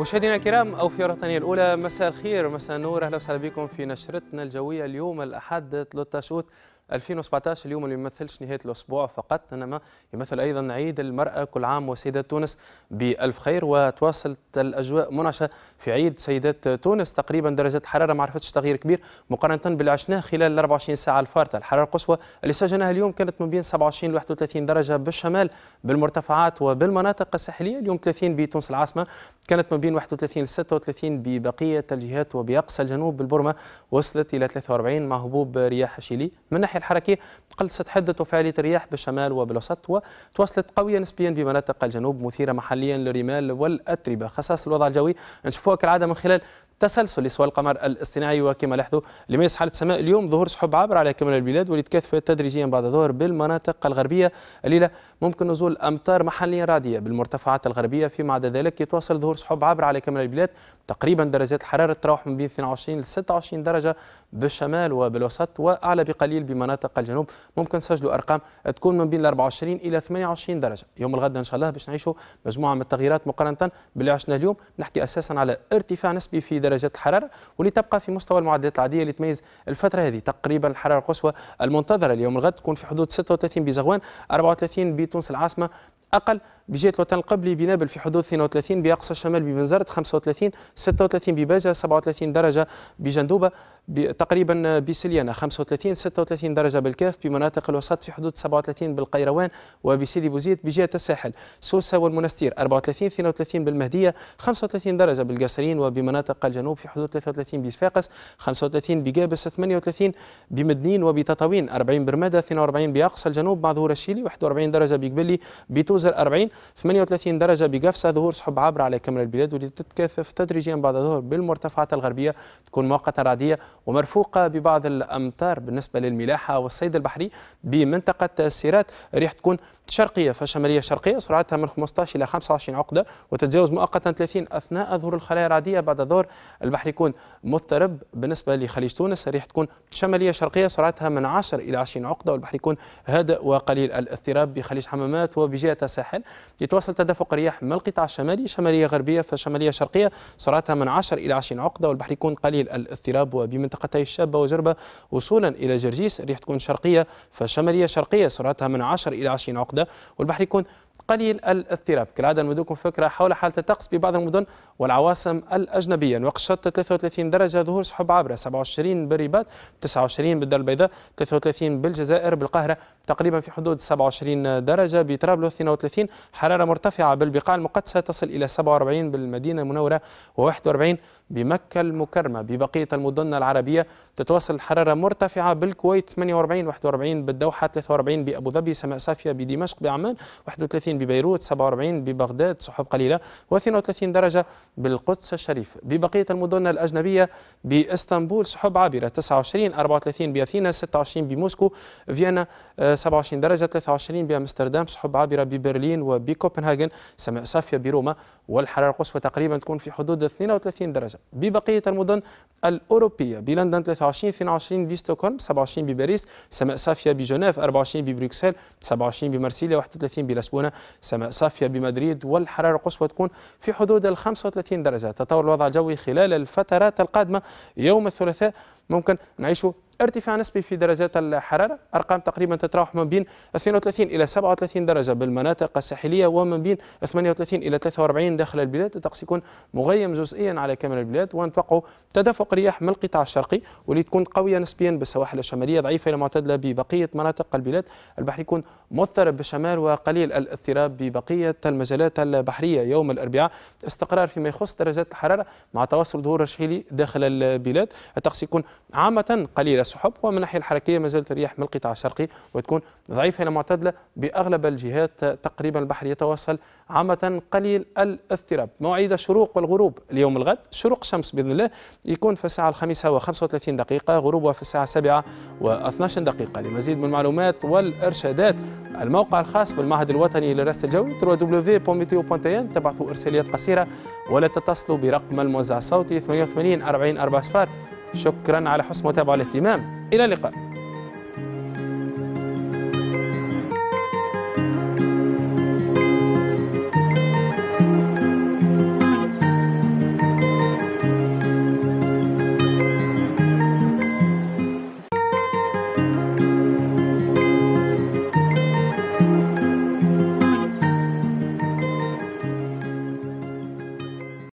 مشاهدينا الكرام او في ثانية الأولى مساء الخير مساء النور أهلا وسهلا بكم في نشرتنا الجوية اليوم الأحد 13 شوت 2017 اليوم اللي يمثلش نهايه الاسبوع فقط انما يمثل ايضا عيد المراه كل عام وسيدات تونس بالف خير وتواصلت الاجواء منعشه في عيد سيدات تونس تقريبا درجات الحراره ما عرفتش تغيير كبير مقارنه باللي عشناه خلال 24 ساعه الفارطه الحراره القصوى اللي سجلناها اليوم كانت ما بين 27 ل 31 درجه بالشمال بالمرتفعات وبالمناطق الساحليه اليوم 30 بتونس العاصمه كانت ما بين 31 ل 36 ببقيه الجهات وباقصى الجنوب بالبرمه وصلت الى 43 مع هبوب رياح شيلي من ناحيه الحركي قلصت حدة وفعالية الرياح بالشمال وبالوسط وتواصلت قوية نسبيا بمناطق الجنوب مثيرة محليا للرمال والأتربة خصائص الوضع الجوي نشوفوها كالعادة من خلال تسلسل لسوى القمر الاصطناعي وكما لاحظوا لميس حاله السماء اليوم ظهور سحب عابر على كامل البلاد واللي تدريجيا بعد الظهر بالمناطق الغربيه الليله ممكن نزول امطار محليا رعديه بالمرتفعات الغربيه فيما عدا ذلك يتواصل ظهور سحب عابر على كامل البلاد تقريبا درجات الحراره تتراوح من بين 22 ل 26 درجه بالشمال وبالوسط واعلى بقليل بمناطق الجنوب ممكن تسجلوا ارقام تكون من بين 24 الى 28 درجه يوم الغد ان شاء الله باش نعيشوا مجموعه من التغييرات مقارنه باللي عشنا اليوم نحكي اساسا على ارتفاع نسبي في درجة درجات الحراره تبقى في مستوى المعدلات العاديه اللي تميز الفتره هذه تقريبا الحراره القصوى المنتظره اليوم الغد تكون في حدود 36 بزغوان 34 بتونس العاصمه أقل بجهة الوطن القبلي بنابل في حدود 32 بأقصى الشمال ببنزرت 35 36 بباجة 37 درجة بجندوبة تقريبا بسليانة 35 36 درجة بالكاف بمناطق الوسط في حدود 37 بالقيروان وبسيدي بوزيد بجهة الساحل سوسة والمنستير 34 32 بالمهدية 35 درجة بالقصرين وبمناطق الجنوب في حدود 33 بصفاقس 35 بجابس 38 بمدنين وبتطاوين 40 برمادة 42 بأقصى الجنوب مع ظهور الشيلي 41 درجة بقبلي بتوز يجاوز ال 40 38 درجه بقفصه ظهور سحب عابره على كامل البلاد واللي تتكاثف تدريجيا بعد الظهر بالمرتفعات الغربيه تكون مؤقتا رعديه ومرفوقه ببعض الامطار بالنسبه للملاحه والصيد البحري بمنطقه السيرات الريح تكون شرقيه فشماليه شرقيه سرعتها من 15 الى 25 عقده وتتجاوز مؤقتا 30 اثناء ظهور الخلايا الرعديه بعد الظهر البحر يكون مضطرب بالنسبه لخليج تونس الريح تكون شماليه شرقيه سرعتها من 10 الى 20 عقده والبحر يكون هادئ وقليل الاضطراب بخليج حمامات وبجهه الساحل يتواصل تدفق رياح من القطاع الشمالي شماليه غربيه فشماليه شرقيه سرعتها من 10 الى 20 عقده والبحر يكون قليل الاضطراب وبمنطقتي الشابه وجربه وصولا الى جرجيس الريح تكون شرقيه فشماليه شرقيه سرعتها من 10 الى 20 عقده والبحر يكون قليل الاضطراب كالعادة نمدوكم فكرة حول حالة الطقس ببعض المدن والعواصم الأجنبية وقت الشط 33 درجة ظهور سحب عابرة 27 بالرباط 29 بالدار البيضاء 33 بالجزائر بالقاهرة تقريبا في حدود 27 درجة بطرابلس 32 حرارة مرتفعة بالبقاع المقدسة تصل إلى 47 بالمدينة المنورة و41 بمكة المكرمة ببقية المدن العربية تتواصل الحرارة مرتفعة بالكويت 48 41 بالدوحة 43 بأبو ظبي سماء صافية بدمشق بعمان 31 30 ببيروت 47 ببغداد سحب قليلة و32 درجة بالقدس الشريف ببقية المدن الأجنبية بإسطنبول سحب عابرة 29 34 بأثينا 26 بموسكو فيينا 27 درجة 23 بأمستردام سحب عابرة ببرلين وبكوبنهاجن سماء صافية بروما والحرارة القصوى تقريبا تكون في حدود 32 درجة ببقية المدن الأوروبية بلندن 23 22 بستوكهولم 27 بباريس سماء صافية بجنيف 24 ببروكسل 27 بمارسيليا 31 بلشبونه سماء صافية بمدريد والحرارة القصوى تكون في حدود ال 35 درجة تطور الوضع الجوي خلال الفترات القادمة يوم الثلاثاء ممكن نعيشوا ارتفاع نسبي في درجات الحراره ارقام تقريبا تتراوح ما بين 32 الى 37 درجه بالمناطق الساحليه وما بين 38 الى 43 داخل البلاد الطقس يكون مغيم جزئيا على كامل البلاد ونتوقعوا تدفق رياح من القطاع الشرقي واللي تكون قويه نسبيا بالسواحل الشماليه ضعيفه الى معتدله ببقيه مناطق البلاد البحر يكون مضطرب بالشمال وقليل الاضطراب ببقيه المجالات البحريه يوم الاربعاء استقرار فيما يخص درجات الحراره مع تواصل ظهور الشهيلي داخل البلاد الطقس يكون عامة قليل السحب ومن الناحية الحركية ما زالت الرياح من القطاع الشرقي وتكون ضعيفة إلى معتدلة بأغلب الجهات تقريبا البحر يتواصل عامة قليل الاضطراب مواعيد الشروق والغروب اليوم الغد شروق الشمس بإذن الله يكون في الساعة الخامسة و35 دقيقة غروبها في الساعة السابعه و12 دقيقة لمزيد من المعلومات والإرشادات الموقع الخاص بالمعهد الوطني لرصد الجو www.meteo.in تبعثوا إرساليات قصيرة ولا تتصلوا برقم الموزع الصوتي 88 40 40 شكرا على حسن متابعة الاهتمام إلى اللقاء